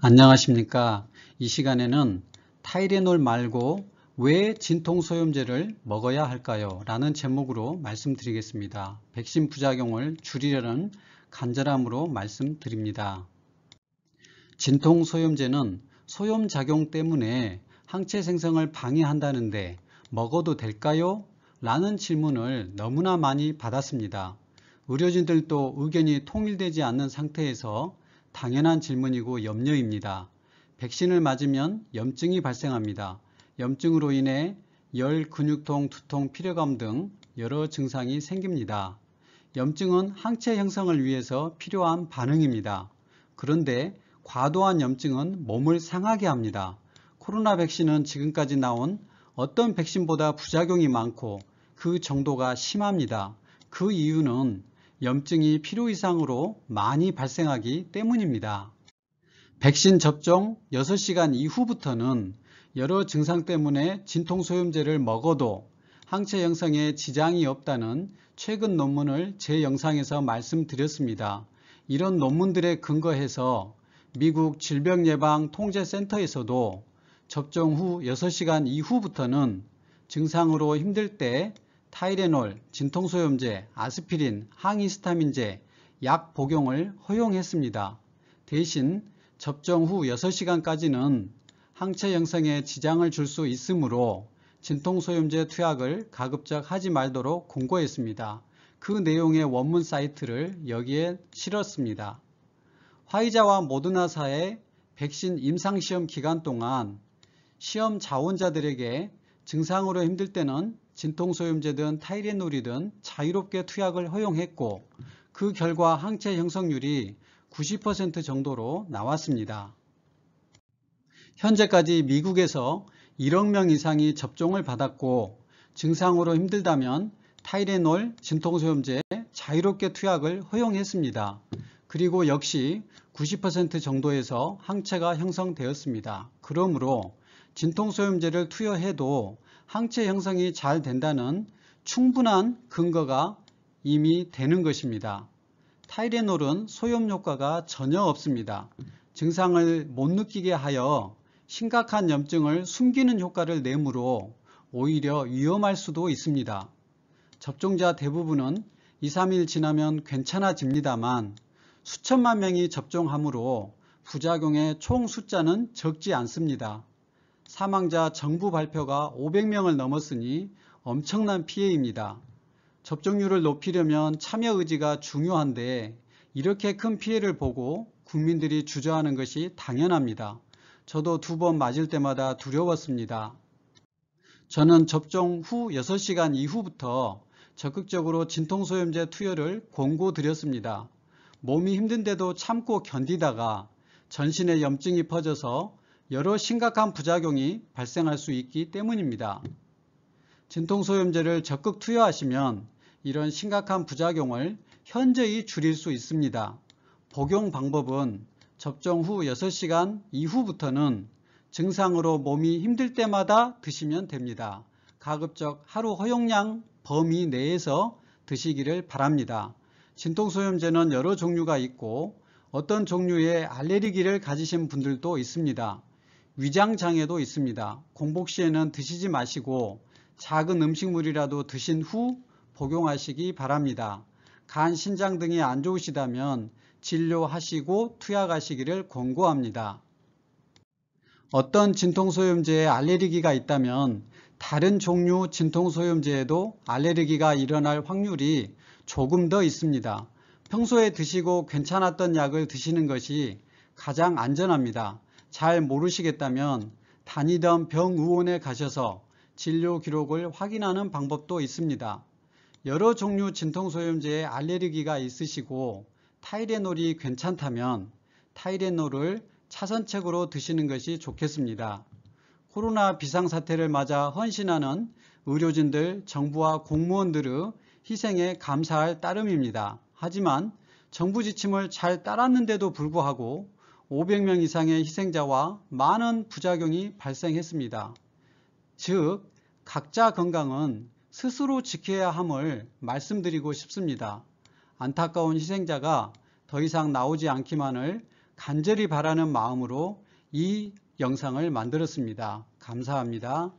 안녕하십니까 이 시간에는 타이레놀 말고 왜 진통소염제를 먹어야 할까요 라는 제목으로 말씀드리겠습니다 백신 부작용을 줄이려는 간절함으로 말씀드립니다 진통소염제는 소염작용 때문에 항체 생성을 방해한다는데 먹어도 될까요? 라는 질문을 너무나 많이 받았습니다. 의료진들도 의견이 통일되지 않는 상태에서 당연한 질문이고 염려입니다. 백신을 맞으면 염증이 발생합니다. 염증으로 인해 열, 근육통, 두통, 피로감 등 여러 증상이 생깁니다. 염증은 항체 형성을 위해서 필요한 반응입니다. 그런데 과도한 염증은 몸을 상하게 합니다. 코로나 백신은 지금까지 나온 어떤 백신보다 부작용이 많고 그 정도가 심합니다. 그 이유는 염증이 필요 이상으로 많이 발생하기 때문입니다. 백신 접종 6시간 이후부터는 여러 증상 때문에 진통소염제를 먹어도 항체 형성에 지장이 없다는 최근 논문을 제 영상에서 말씀드렸습니다. 이런 논문들에 근거해서 미국 질병예방통제센터에서도 접종 후 6시간 이후부터는 증상으로 힘들 때 타이레놀, 진통소염제, 아스피린, 항히스타민제, 약 복용을 허용했습니다. 대신 접종 후 6시간까지는 항체 형성에 지장을 줄 수 있으므로 진통소염제 투약을 가급적 하지 말도록 공고했습니다. 그 내용의 원문 사이트를 여기에 실었습니다. 화이자와 모드나사의 백신 임상시험 기간 동안 시험 자원자들에게 증상으로 힘들 때는 진통소염제든 타이레놀이든 자유롭게 투약을 허용했고 그 결과 항체 형성률이 90% 정도로 나왔습니다. 현재까지 미국에서 1억 명 이상이 접종을 받았고 증상으로 힘들다면 타이레놀, 진통소염제 자유롭게 투약을 허용했습니다. 그리고 역시 90% 정도에서 항체가 형성되었습니다. 그러므로 진통소염제를 투여해도 항체 형성이 잘 된다는 충분한 근거가 이미 되는 것입니다. 타이레놀은 소염 효과가 전혀 없습니다. 증상을 못 느끼게 하여 심각한 염증을 숨기는 효과를 내므로 오히려 위험할 수도 있습니다. 접종자 대부분은 2, 3일 지나면 괜찮아집니다만 수천만 명이 접종하므로 부작용의 총 숫자는 적지 않습니다. 사망자 정부 발표가 500명을 넘었으니 엄청난 피해입니다. 접종률을 높이려면 참여 의지가 중요한데 이렇게 큰 피해를 보고 국민들이 주저하는 것이 당연합니다. 저도 두 번 맞을 때마다 두려웠습니다. 저는 접종 후 6시간 이후부터 적극적으로 진통소염제 투여를 권고드렸습니다. 몸이 힘든데도 참고 견디다가 전신에 염증이 퍼져서 여러 심각한 부작용이 발생할 수 있기 때문입니다. 진통소염제를 적극 투여하시면 이런 심각한 부작용을 현저히 줄일 수 있습니다. 복용 방법은 접종 후 6시간 이후부터는 증상으로 몸이 힘들 때마다 드시면 됩니다. 가급적 하루 허용량 범위 내에서 드시기를 바랍니다. 진통소염제는 여러 종류가 있고 어떤 종류의 알레르기를 가지신 분들도 있습니다. 위장장애도 있습니다. 공복 시에는 드시지 마시고 작은 음식물이라도 드신 후 복용하시기 바랍니다. 간, 신장 등이 안 좋으시다면 진료하시고 투약하시기를 권고합니다. 어떤 진통소염제에 알레르기가 있다면 다른 종류 진통소염제에도 알레르기가 일어날 확률이 조금 더 있습니다. 평소에 드시고 괜찮았던 약을 드시는 것이 가장 안전합니다. 잘 모르시겠다면 다니던 병의원에 가셔서 진료 기록을 확인하는 방법도 있습니다. 여러 종류 진통소염제에 알레르기가 있으시고 타이레놀이 괜찮다면 타이레놀을 차선책으로 드시는 것이 좋겠습니다. 코로나 비상사태를 맞아 헌신하는 의료진들, 정부와 공무원들의 희생에 감사할 따름입니다. 하지만 정부 지침을 잘 따랐는데도 불구하고 500명 이상의 희생자와 많은 부작용이 발생했습니다. 즉, 각자 건강은 스스로 지켜야 함을 말씀드리고 싶습니다. 안타까운 희생자가 더 이상 나오지 않기만을 간절히 바라는 마음으로 이 영상을 만들었습니다. 감사합니다.